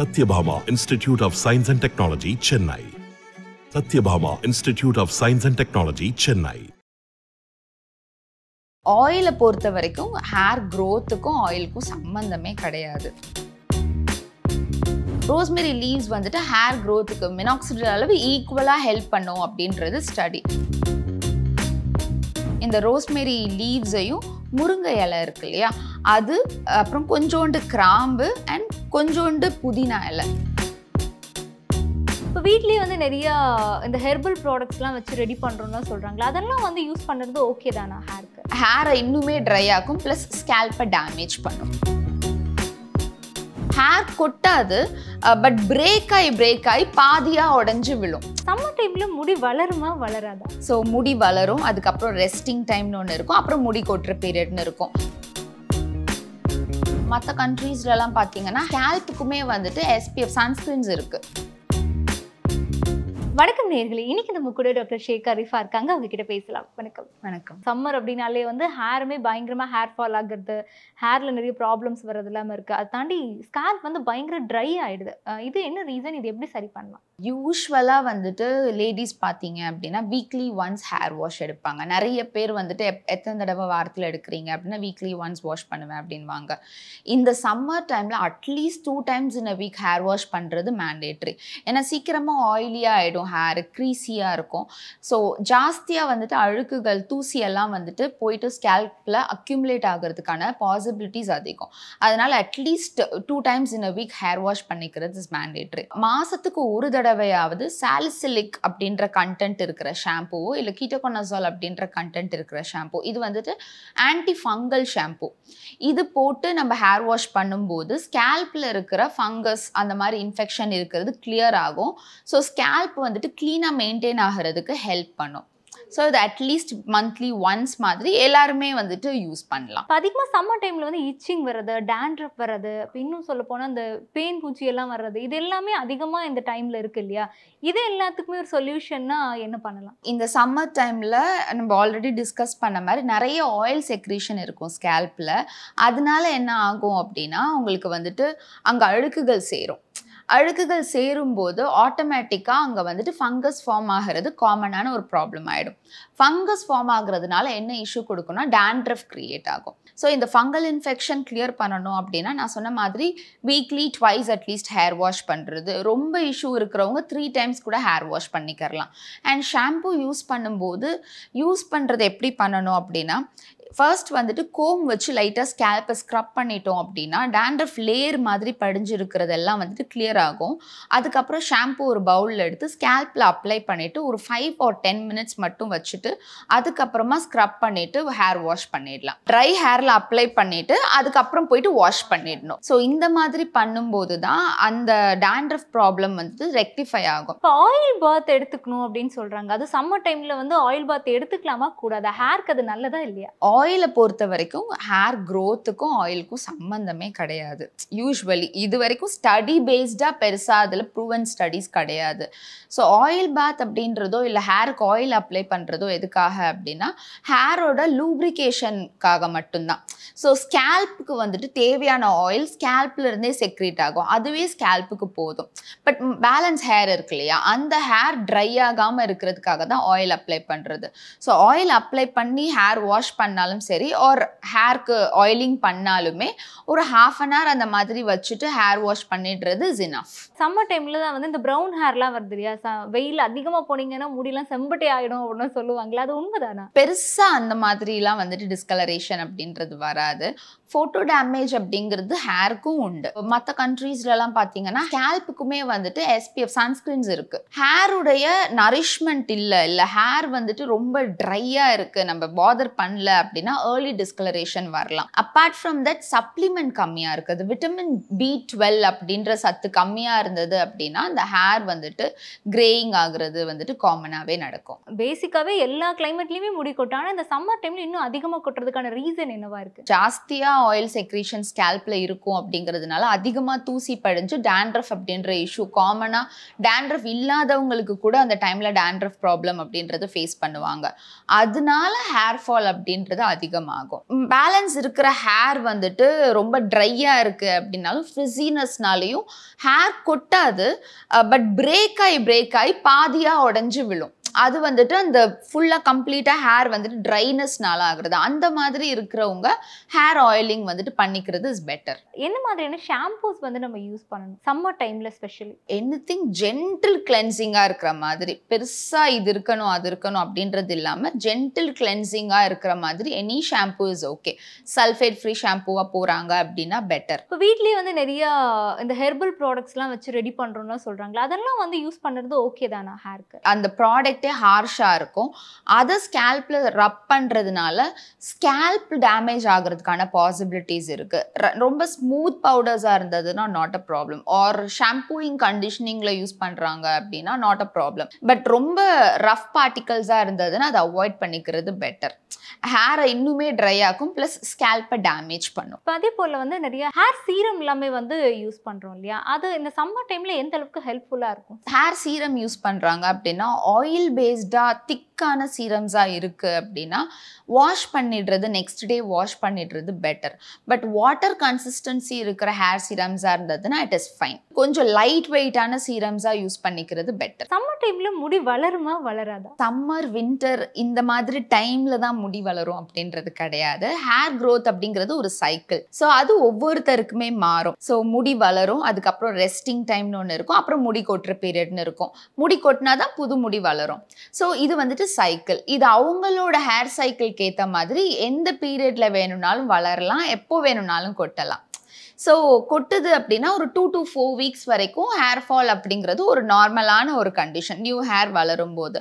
Satyabhama institute of science and technology Chennai Satyabhama institute of science and technology Chennai ஆயிலை பொறுத்த வரைக்கும் hair க்ரோத்துக்கும் ஆயிலுக்கும் சம்மந்தமே கிடையாது ரோஸ்மெரி லீவ்ஸ் வந்துட்டு ஹேர் க்ரோத்துக்கு மினாக்சிடல் அளவு ஈக்குவலாக ஹெல்ப் பண்ணும் அப்படின்றது ஸ்டடி இந்த ரோஸ்மெரி லீவ்ஸையும் முருங்கை இலை இருக்கு இல்லையா அது அப்புறம் கொஞ்சோண்டு கிராம்பு அண்ட் கொஞ்சோண்டு புதினா இலை இப்போ வீட்லேயே வந்து நிறையா இந்த ஹெர்பல் ப்ராடக்ட்ஸ்லாம் வச்சு ரெடி பண்ணுறோம்னா சொல்கிறாங்களா அதெல்லாம் வந்து யூஸ் பண்ணுறது ஓகே தானா ஹேருக்கு ஹேரை இன்னுமே ட்ரை ஆகும் ப்ளஸ் ஸ்கேல்பை டேமேஜ் பண்ணும் ஹேர் கொட்டாது பட் பிரேக் ஆகி பிரேக் ஆகி பாதியாக உடஞ்சி விழும் சம்மர் டைமில் முடி வளருமா வளராதா ஸோ முடி வளரும் அதுக்கப்புறம் ரெஸ்டிங் டைம்னு ஒன்று இருக்கும் அப்புறம் முடி கொட்டுற பீரியட்னு இருக்கும் மற்ற கண்ட்ரீஸ்லலாம் பார்த்தீங்கன்னா ஹேல்த்துக்குமே வந்துட்டு எஸ்பிஎஃப் சன்ஸ்க்ரீன்ஸ் இருக்குது வணக்கம் நேர்களை இன்னைக்கு நம்ம கூட டாக்டர் ஷேகா ரிஃபா இருக்காங்க அவங்க கிட்ட பேசலாம் வணக்கம் வணக்கம் சம்மர் அப்படின்னாலே வந்து ஹேருமே பயங்கரமா ஹேர் ஃபால் ஆகுறது ஹேர்ல நிறைய ப்ராப்ளம்ஸ் வர்றது இல்லாமல் இருக்கு அதை தாண்டி ஸ்கேல்ப் வந்து பயங்கர ட்ரை ஆயிடுது இது என்ன ரீசன் இது எப்படி சரி பண்ணலாம் யூஸ்வலாக வந்துட்டு லேடிஸ் பார்த்தீங்க அப்படின்னா வீக்லி ஒன்ஸ் ஹேர் வாஷ் எடுப்பாங்க நிறைய பேர் வந்துட்டு எப் எத்தனை தடவை வாரத்தில் எடுக்கிறீங்க அப்படின்னா வீக்லி ஒன்ஸ் வாஷ் பண்ணுவேன் அப்படின்வாங்க இந்த சம்மர் டைமில் at least two times in a week hair wash பண்ணுறது மேண்டேட்ரி ஏன்னா சீக்கிரமாக ஆயிலியாக ஆகிடும் ஹேர் க்ரீஸியாக இருக்கும் ஸோ ஜாஸ்தியாக வந்துட்டு அழுக்குகள் தூசியெல்லாம் வந்துட்டு போயிட்டு ஸ்கேல்பில் அக்யூமுலேட் ஆகிறதுக்கான பாசிபிலிட்டிஸ் அதிகம் அதனால் at least two times in a week hair wash பண்ணிக்கிறது இஸ் மேண்டேட்ரி மாதத்துக்கு ஒரு தடவை தடவையாவது சாலிசிலிக் அப்படின்ற கண்டென்ட் இருக்கிற ஷாம்பூவோ இல்லை கீட்டோகோனசால் அப்படின்ற கண்டென்ட் இருக்கிற ஷாம்பூ இது வந்துட்டு ஆன்டி ஃபங்கல் ஷாம்பூ இது போட்டு நம்ம ஹேர் வாஷ் பண்ணும்போது ஸ்கேல்பில் இருக்கிற ஃபங்கஸ் அந்த மாதிரி இன்ஃபெக்ஷன் இருக்கிறது கிளியர் ஆகும் ஸோ ஸ்கேல்ப் வந்துட்டு க்ளீனாக மெயின்டைன் ஆகிறதுக்கு ஹெல்ப் பண்ணும் ஸோ இது அட்லீஸ்ட் மந்த்லி ஒன்ஸ் மாதிரி எல்லாருமே வந்துட்டு யூஸ் பண்ணலாம் இப்போ அதிகமாக சம்மர் டைமில் வந்து இச்சிங் வர்றது டேண்ட்ரப் வர்றது இன்னும் சொல்ல போனால் அந்த பேன் பூச்சி எல்லாம் வர்றது இது எல்லாமே அதிகமாக இந்த டைமில் இருக்குது இல்லையா இது எல்லாத்துக்குமே ஒரு சொல்யூஷன்னா என்ன பண்ணலாம் இந்த சம்மர் டைமில் நம்ம ஆல்ரெடி டிஸ்கஸ் பண்ண மாதிரி நிறைய ஆயில் செக்ரீஷன் இருக்கும் ஸ்கேல்பில் அதனால என்ன ஆகும் அப்படின்னா உங்களுக்கு வந்துட்டு அங்கே அழுக்குகள் சேரும் அழுக்குகள் சேரும்போது ஆட்டோமேட்டிக்காக அங்கே வந்துட்டு ஃபங்கஸ் ஃபார்ம் ஆகிறது காமனான ஒரு ப்ராப்ளம் ஆகிடும் ஃபங்கஸ் ஃபார்ம் ஆகுறதுனால என்ன இஷ்யூ கொடுக்குன்னா டேண்ட்ரஃப் க்ரியேட் ஆகும் ஸோ இந்த ஃபங்கல் இன்ஃபெக்ஷன் கிளியர் பண்ணணும் அப்படின்னா நான் சொன்ன மாதிரி weekly twice at least hair wash பண்ணுறது ரொம்ப இஷ்யூ இருக்கிறவங்க த்ரீ டைம்ஸ் கூட ஹேர் வாஷ் பண்ணிக்கரலாம் அண்ட் ஷாம்பு யூஸ் பண்ணும்போது யூஸ் பண்ணுறது எப்படி பண்ணணும் அப்படின்னா ஃபர்ஸ்ட் வந்துட்டு கோம் வச்சு லைட்டாக ஸ்கேல்ப்பை ஸ்க்ரப் பண்ணிட்டோம் அப்படின்னா டேண்ட்ரஃப் லேயர் மாதிரி படிஞ்சிருக்கிறதெல்லாம் வந்துட்டு கிளியர் ஆகும் அதுக்கப்புறம் ஷாம்பு ஒரு பவுலில் எடுத்து ஸ்கேல்ப்பில் அப்ளை பண்ணிவிட்டு ஒரு ஃபைவ் ஆர் டென் மினிட்ஸ் மட்டும் வச்சுட்டு அதுக்கப்புறமா ஸ்க்ரப் பண்ணிவிட்டு ஹேர் வாஷ் பண்ணிடலாம் ட்ரை ஹேரில் அப்ளை பண்ணிவிட்டு அதுக்கப்புறம் போயிட்டு வாஷ் பண்ணிடணும் ஸோ இந்த மாதிரி பண்ணும்போது தான் அந்த டேண்ட்ரஃப் ப்ராப்ளம் வந்து ரெக்டிஃபை ஆகும் இப்போ ஆயில் பாத் எடுத்துக்கணும் அப்படின்னு சொல்கிறாங்க அது சம்மர் டைமில் வந்து ஆயில் பாத் எடுத்துக்கலாமா கூடாது ஹேருக்கு அது நல்லதா இல்லையா ஆயிலை பொறுத்த வரைக்கும் ஹேர் க்ரோத்துக்கும் ஆயிலுக்கும் சம்மந்தமே கிடையாது யூஸ்வலி இது வரைக்கும் ஸ்டடி பேஸ்டாக பெருசாக அதில் ப்ரூவன் ஸ்டடீஸ் கிடையாது ஸோ ஆயில் பாத் அப்படின்றதோ இல்லை ஹேருக்கு ஆயில் அப்ளை பண்ணுறதோ எதுக்காக அப்படின்னா ஹேரோட லூப்ரிகேஷனுக்காக மட்டும்தான் ஸோ ஸ்கேல்ப்புக்கு வந்துட்டு தேவையான ஆயில் ஸ்கேல்ப்லேருந்தே செக்ரீட் ஆகும் அதுவே ஸ்கேல்ப்புக்கு போதும் பட் பேலன்ஸ் ஹேர் இருக்கு இல்லையா அந்த ஹேர் ட்ரை ஆகாமல் இருக்கிறதுக்காக தான் ஆயில் அப்ளை பண்ணுறது ஸோ ஆயில் அப்ளை பண்ணி ஹேர் வாஷ் பண்ணால் பண்ணாலும் சரி ஆர் ஹேர்க்கு ஆயிலிங் பண்ணாலுமே ஒரு ஹாஃப் அன் ஹவர் அந்த மாதிரி வச்சுட்டு ஹேர் வாஷ் பண்ணிடுறது இஸ் இனஃப் சம்மர் டைமில் தான் வந்து இந்த ப்ரௌன் ஹேர்லாம் வருது இல்லையா வெயில் அதிகமாக போனீங்கன்னா முடியெல்லாம் செம்பட்டி ஆகிடும் அப்படின்னு சொல்லுவாங்களே அது உண்மைதானா பெருசாக அந்த மாதிரிலாம் வந்துட்டு டிஸ்கலரேஷன் அப்படின்றது வராது ஃபோட்டோ டேமேஜ் அப்படிங்கிறது ஹேருக்கும் உண்டு மற்ற கண்ட்ரீஸ்லலாம் பார்த்தீங்கன்னா ஸ்கேல்ப்புக்குமே வந்துட்டு எஸ்பிஎஃப் சன்ஸ்கிரீன்ஸ் இருக்குது ஹேருடைய நரிஷ்மெண்ட் இல்லை இல்லை ஹேர் வந்துட்டு ரொம்ப ட்ரையாக இருக்குது நம்ம பாதர் பண்ணல அப்படின்னா ஏர்லி டிஸ்கலரேஷன் வரலாம் அப்பார்ட் ஃப்ரம் தட் சப்ளிமெண்ட் கம்மியாக இருக்குது விட்டமின் பி டுவெல் அப்படின்ற சத்து கம்மியாக இருந்தது அப்படின்னா அந்த ஹேர் வந்துட்டு கிரேயிங் ஆகுறது வந்துட்டு காமனாகவே நடக்கும் பேசிக்காகவே எல்லா கிளைமேட்லேயுமே முடி ஆனால் இந்த சம்மர் டைமில் இன்னும் அதிகமாக கொட்டுறதுக்கான ரீசன் என்னவா இருக்குது ஜாஸ்தியாக ஆயில் செக்ரீஷன் ஸ்கேல்பில் இருக்கும் அப்படிங்கிறதுனால அதிகமாக தூசி படிஞ்சு டேண்ட்ரஃப் அப்படின்ற இஷ்யூ காமனாக டேண்ட்ரஃப் இல்லாதவங்களுக்கு கூட அந்த டைமில் டேண்ட்ரஃப் ப்ராப்ளம் அப்படின்றத ஃபேஸ் பண்ணுவாங்க அதனால ஹேர் ஃபால் அப்படின்றது அதிகமாகும் பேலன்ஸ் இருக்கிற ஹேர் வந்துட்டு ரொம்ப ட்ரையாக இருக்குது அப்படின்னாலும் ஃபிஸினஸ்னாலையும் ஹேர் கொட்டாது பட் பிரேக் ஆகி பிரேக் ஆகி பாதியாக உடஞ்சி விழும் அது வந்துட்டு அந்த ஃபுல்லாக கம்ப்ளீட்டாக ஹேர் வந்துட்டு ட்ரைனஸ்னால ஆகுறது அந்த மாதிரி இருக்கிறவங்க ஹேர் ஆயிலிங் வந்துட்டு பண்ணிக்கிறது இஸ் பெட்டர் எந்த மாதிரியான ஷாம்பூஸ் வந்து நம்ம யூஸ் பண்ணணும் சம்மர் டைமில் ஸ்பெஷலி என்ன திங் ஜென்டில் கிளென்சிங்காக இருக்கிற மாதிரி பெருசாக இது இருக்கணும் அது இருக்கணும் அப்படின்றது இல்லாமல் ஜென்டில் கிளென்சிங்காக இருக்கிற மாதிரி any shampoo is okay sulphate free ஷாம்புவாக போகிறாங்க அப்படின்னா பெட்டர் இப்போ வீட்லேயே வந்து நிறையா இந்த ஹெர்பல் ப்ராடக்ட்ஸ்லாம் வச்சு ரெடி பண்ணுறோம்னா சொல்கிறாங்களா அதெல்லாம் வந்து யூஸ் பண்ணுறது ஓகே தானா ஹேருக்கு அந்த ப்ராடக்ட் டார்கெட்டே ஹார்ஷாக இருக்கும் அதை ஸ்கேல்பில் ரப் பண்ணுறதுனால ஸ்கேல்ப் டேமேஜ் ஆகிறதுக்கான பாசிபிலிட்டிஸ் இருக்குது ரொம்ப ஸ்மூத் பவுடர்ஸாக இருந்ததுன்னா நாட் அ ப்ராப்ளம் ஆர் ஷாம்பூயிங் கண்டிஷனிங்கில் யூஸ் பண்ணுறாங்க அப்படின்னா நாட் அ ப்ராப்ளம் பட் ரொம்ப ரஃப் பார்ட்டிகல்ஸாக இருந்ததுன்னா அதை அவாய்ட் பண்ணிக்கிறது பெட்டர் ஹேரை இன்னுமே ட்ரை ஆகும் ப்ளஸ் ஸ்கேல்பை டேமேஜ் பண்ணும் இப்போ அதே போல் வந்து நிறைய ஹேர் சீரம் எல்லாமே வந்து யூஸ் பண்ணுறோம் இல்லையா அது இந்த சம்மர் டைமில் எந்த அளவுக்கு ஹெல்ப்ஃபுல்லாக இருக்கும் ஹேர் சீரம் யூஸ் பண்ணுறாங்க அப்படின்னா ஆயில் based thick வீக்கான சீரம்ஸாக இருக்குது அப்படின்னா வாஷ் பண்ணிடுறது நெக்ஸ்ட் டே வாஷ் பண்ணிடுறது பெட்டர் பட் வாட்டர் கன்சிஸ்டன்சி இருக்கிற ஹேர் சீரம்ஸாக இருந்ததுன்னா இட் இஸ் ஃபைன் கொஞ்சம் லைட் வெயிட்டான சீரம்ஸாக யூஸ் பண்ணிக்கிறது பெட்டர் சம்மர் டைமில் முடி வளருமா வளராதா சம்மர் வின்டர் இந்த மாதிரி டைமில் தான் முடி வளரும் அப்படின்றது கிடையாது ஹேர் க்ரோத் அப்படிங்கிறது ஒரு சைக்கிள் ஸோ அது ஒவ்வொருத்தருக்குமே மாறும் ஸோ முடி வளரும் அதுக்கப்புறம் ரெஸ்டிங் டைம்னு ஒன்று இருக்கும் அப்புறம் முடி கொட்டுற பீரியட்னு இருக்கும் முடி கொட்டினா தான் புது முடி வளரும் ஸோ இது வந்துட்டு சைக்கிள் இது அவங்களோட ஹேர் சைக்கிள்க்கு ஏற்ற மாதிரி எந்த பீரியட்ல வேணும்னாலும் வளரலாம் எப்போ வேணும்னாலும் கொட்டலாம் ஸோ கொட்டுது அப்படின்னா ஒரு டூ டு ஃபோர் வீக்ஸ் வரைக்கும் ஹேர் ஃபால் அப்படிங்கிறது ஒரு நார்மலான ஒரு கண்டிஷன் நியூ ஹேர் வளரும் போது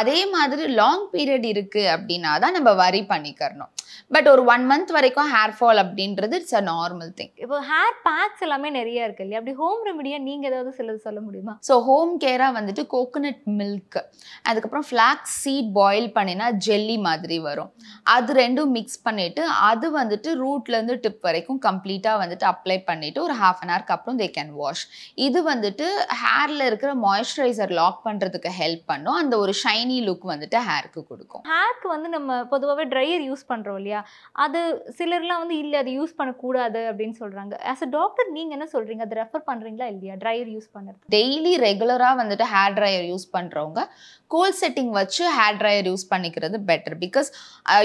அதே மாதிரி லாங் பீரியட் இருக்குது அப்படின்னா தான் நம்ம வரி பண்ணிக்கிறணும் பட் ஒரு ஒன் மந்த் வரைக்கும் ஹேர் ஃபால் அப்படின்றது இட்ஸ் அ நார்மல் திங் இப்போ ஹேர் பேக்ஸ் எல்லாமே நிறைய இருக்கு இல்லையா அப்படி ஹோம் ரெமடியாக நீங்கள் ஏதாவது சில சொல்ல முடியுமா ஸோ ஹோம் கேராக வந்துட்டு கோகோனட் மில்க் அதுக்கப்புறம் ஃப்ளாக்ஸ் சீட் பாயில் பண்ணினா ஜெல்லி மாதிரி வரும் அது ரெண்டும் மிக்ஸ் பண்ணிவிட்டு அது வந்துட்டு ரூட்லேருந்து டிப் வரைக்கும் கம்ப்ளீட்டாக வந்துட்டு அப்ளை பண்ணிவிட்டு ஒரு ஹாஃப் அன் ஹவருக்கு அப்புறம் தே கேன் வாஷ் இது வந்துட்டு ஹேரில் இருக்கிற மாய்ஸ்சரைசர் லாக் பண்ணுறதுக்கு ஹெல்ப் பண்ணும் அந்த ஒரு ஷைனி லுக் வந்துட்டு ஹேருக்கு கொடுக்கும் ஹேருக்கு வந்து நம்ம பொதுவாகவே ட்ரையர் யூஸ் பண்ணுறோம் இல்லையா இல்லையா அது சிலர்லாம் வந்து இல்லை அது யூஸ் பண்ணக்கூடாது அப்படின்னு சொல்கிறாங்க ஆஸ் அ டாக்டர் நீங்கள் என்ன சொல்கிறீங்க அதை ரெஃபர் பண்ணுறீங்களா இல்லையா ட்ரையர் யூஸ் பண்ணுறது டெய்லி ரெகுலராக வந்துட்டு ஹேர் ட்ரையர் யூஸ் பண்ணுறவங்க கோல் செட்டிங் வச்சு ஹேர் ட்ரையர் யூஸ் பண்ணிக்கிறது பெட்டர் பிகாஸ்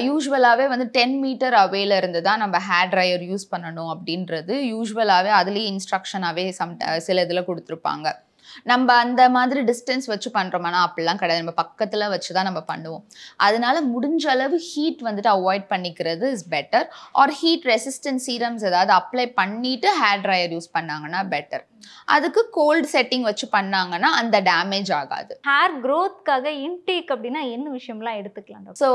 யூஸ்வலாகவே வந்து டென் மீட்டர் அவேல இருந்து தான் நம்ம ஹேர் ட்ரையர் யூஸ் பண்ணணும் அப்படின்றது யூஸ்வலாகவே அதுலேயே இன்ஸ்ட்ரக்ஷனாகவே சம் சில இதில் கொடுத்துருப்பாங்க நம்ம அந்த மாதிரி டிஸ்டன்ஸ் வச்சு பண்ணுறோம்னா அப்படிலாம் கிடையாது நம்ம பக்கத்தில் வச்சு தான் நம்ம பண்ணுவோம் அதனால முடிஞ்ச அளவு ஹீட் வந்துட்டு அவாய்ட் பண்ணிக்கிறது is better or heat resistance serums ஏதாவது அப்ளை பண்ணிவிட்டு ஹேர் ட்ரையர் யூஸ் பண்ணாங்கன்னா பெட்டர் அதுக்கு கோல்டு செட்டிங் வச்சு பண்ணாங்கன்னா அந்த டேமேஜ் ஆகாது ஹேர் க்ரோத்க்காக இன்டேக் அப்படின்னா என்ன விஷயம்லாம் எடுத்துக்கலாம் ஸோ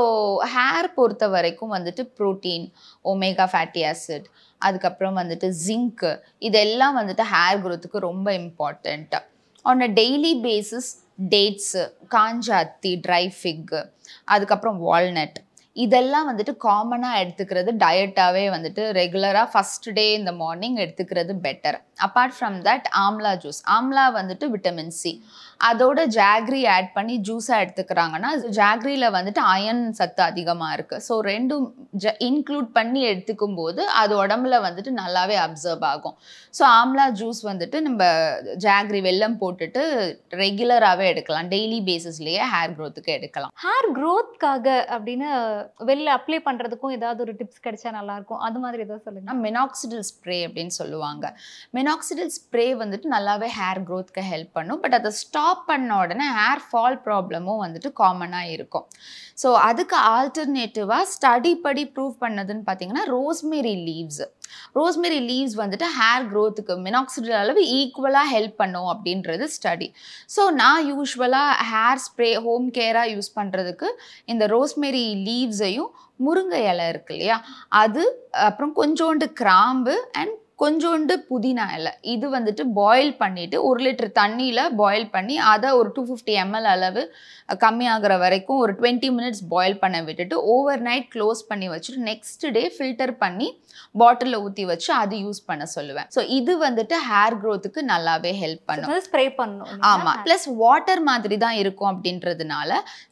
ஹேர் பொறுத்த வரைக்கும் வந்துட்டு ப்ரோட்டீன் ஒமேகா ஃபேட்டி ஆசிட் அதுக்கப்புறம் வந்துட்டு ஜிங்க்கு இதெல்லாம் வந்துட்டு ஹேர் க்ரோத்துக்கு ரொம்ப important on a daily basis dates காஞ்சாத்தி ட்ரை ஃபிக்கு அதுக்கப்புறம் வால்நட் இதெல்லாம் வந்துட்டு காமனாக எடுத்துக்கிறது டயட்டாகவே வந்துட்டு ரெகுலராக ஃபஸ்ட் டே இந்த மார்னிங் எடுத்துக்கிறது better apart from that amla juice amla வந்துட்டு விட்டமின் சி அதோட ஜாக்ரி ஆட் பண்ணி ஜூஸாக எடுத்துக்கிறாங்கன்னா ஜாக்ரியில் வந்துட்டு அயன் சத்து அதிகமாக இருக்குது ஸோ ரெண்டும் ஜ இன்க்ளூட் பண்ணி எடுத்துக்கும் போது அது உடம்புல வந்துட்டு நல்லாவே அப்சர்வ் ஆகும் ஸோ ஆம்லா ஜூஸ் வந்துட்டு நம்ம ஜாக்ரி வெள்ளம் போட்டுட்டு ரெகுலராகவே எடுக்கலாம் டெய்லி பேசிஸ்லேயே ஹேர் க்ரோத்துக்கு எடுக்கலாம் ஹேர் க்ரோத்துக்காக அப்படின்னு வெளில அப்ளை பண்ணுறதுக்கும் ஏதாவது ஒரு டிப்ஸ் கிடைச்சா நல்லாயிருக்கும் அது மாதிரி ஏதாவது சொல்லுங்கள் மெனாக்சிடல் ஸ்ப்ரே அப்படின்னு சொல்லுவாங்க மெனாக்சிடல் ஸ்ப்ரே வந்துட்டு நல்லாவே ஹேர் க்ரோத்க்கு ஹெல்ப் பண்ணும் பட் அதை ஸ்டாப் பண்ண உடனே ஹேர் ஃபால் ப்ராப்ளமும் வந்துட்டு காமனாக இருக்கும் ஸோ அதுக்கு ஆல்டர்னேட்டிவாக ஸ்டடி படி ப்ரூவ் பண்ணதுன்னு பார்த்தீங்கன்னா ரோஸ்மெரி லீவ்ஸ் ரோஸ்மெரி லீவ்ஸ் வந்துட்டு ஹேர் க்ரோத்துக்கு மினாக்சிடல் அளவு ஈக்குவலாக ஹெல்ப் பண்ணும் அப்படின்றது ஸ்டடி ஸோ நான் யூஸ்வலாக ஹேர் ஸ்ப்ரே ஹோம் கேராக யூஸ் பண்ணுறதுக்கு இந்த ரோஸ்மெரி லீவ்ஸையும் முருங்கை இலை இருக்கு இல்லையா அது அப்புறம் கொஞ்சோண்டு கிராம்பு அண்ட் கொஞ்சோண்டு புதினா இலை இது வந்துட்டு பாயில் பண்ணிவிட்டு ஒரு லிட்டர் தண்ணியில் பாயில் பண்ணி அதை ஒரு டூ ஃபிஃப்டி எம்எல் அளவு கம்மியாகிற வரைக்கும் ஒரு டுவெண்ட்டி மினிட்ஸ் பாயில் பண்ண விட்டுட்டு ஓவர் நைட் க்ளோஸ் பண்ணி வச்சுட்டு நெக்ஸ்ட் டே ஃபில்டர் பண்ணி பாட்டிலில் ஊற்றி வச்சு அது யூஸ் பண்ண சொல்லுவேன் ஸோ இது வந்துட்டு ஹேர் க்ரோத்துக்கு நல்லாவே ஹெல்ப் பண்ணும் ஸ்ப்ரே பண்ணும் ஆமாம் ப்ளஸ் வாட்டர் மாதிரி தான் இருக்கும் அப்படின்றதுனால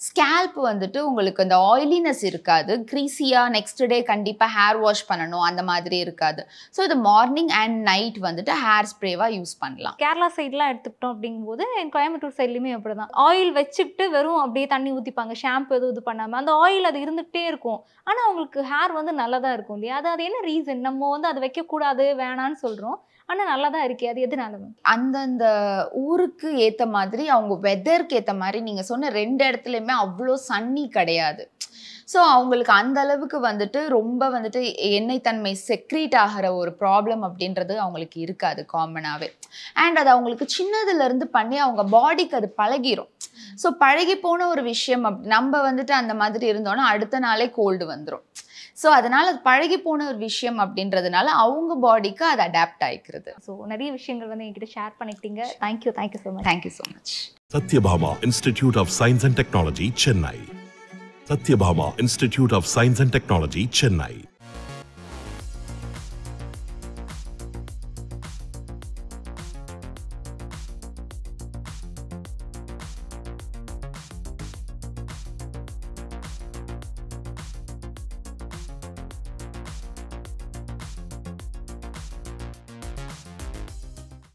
ஸ்கேல்ப் வந்துட்டு உங்களுக்கு அந்த ஆயிலினஸ் இருக்காது க்ரீஸியாக நெக்ஸ்ட் டே கண்டிப்பாக ஹேர் வாஷ் பண்ணணும் அந்த மாதிரி இருக்காது ஸோ இது மார்னிங் மார்னிங் அண்ட் நைட் வந்துட்டு ஹேர் ஸ்ப்ரேவாக யூஸ் பண்ணலாம் கேரளா சைட்லாம் எடுத்துக்கிட்டோம் அப்படிங்கும்போது கோயம்புத்தூர் சைட்லயுமே அப்படிதான் ஆயில் வச்சுக்கிட்டு வெறும் அப்படியே தண்ணி ஊற்றிப்பாங்க ஷாம்பு எதுவும் இது பண்ணாமல் அந்த ஆயில் அது இருந்துகிட்டே இருக்கும் ஆனால் அவங்களுக்கு ஹேர் வந்து நல்லா தான் இருக்கும் இல்லையா அது அது என்ன ரீசன் நம்ம வந்து அதை வைக்கக்கூடாது வேணான்னு சொல்கிறோம் ஆனால் நல்லா தான் இருக்கே அது எதுனால அந்தந்த ஊருக்கு ஏற்ற மாதிரி அவங்க வெதருக்கு ஏற்ற மாதிரி நீங்கள் சொன்ன ரெண்டு இடத்துலையுமே அவ்வளோ சன்னி கிடையாது ஸோ அவங்களுக்கு அந்த அளவுக்கு வந்துட்டு ரொம்ப வந்துட்டு எண்ணெய் தன்மை செக்ரீட் ஆகிற ஒரு ப்ராப்ளம் அப்படின்றது அவங்களுக்கு இருக்காது காமனாகவே அண்ட் அது அவங்களுக்கு சின்னதுலேருந்து பண்ணி அவங்க பாடிக்கு அது பழகிரும் ஸோ பழகி போன ஒரு விஷயம் அப் நம்ம வந்துட்டு அந்த மாதிரி இருந்தோன்னா அடுத்த நாளே கோல்டு வந்துடும் ஸோ அதனால் அது பழகி போன ஒரு விஷயம் அப்படின்றதுனால அவங்க பாடிக்கு அது அடாப்ட் ஆகிக்கிறது ஸோ நிறைய விஷயங்கள் வந்து என்கிட்ட ஷேர் பண்ணிட்டீங்க thank you thank you so much thank you so much Satyabhama institute of science and technology Chennai Satyabhama Institute of Science and Technology, Chennai.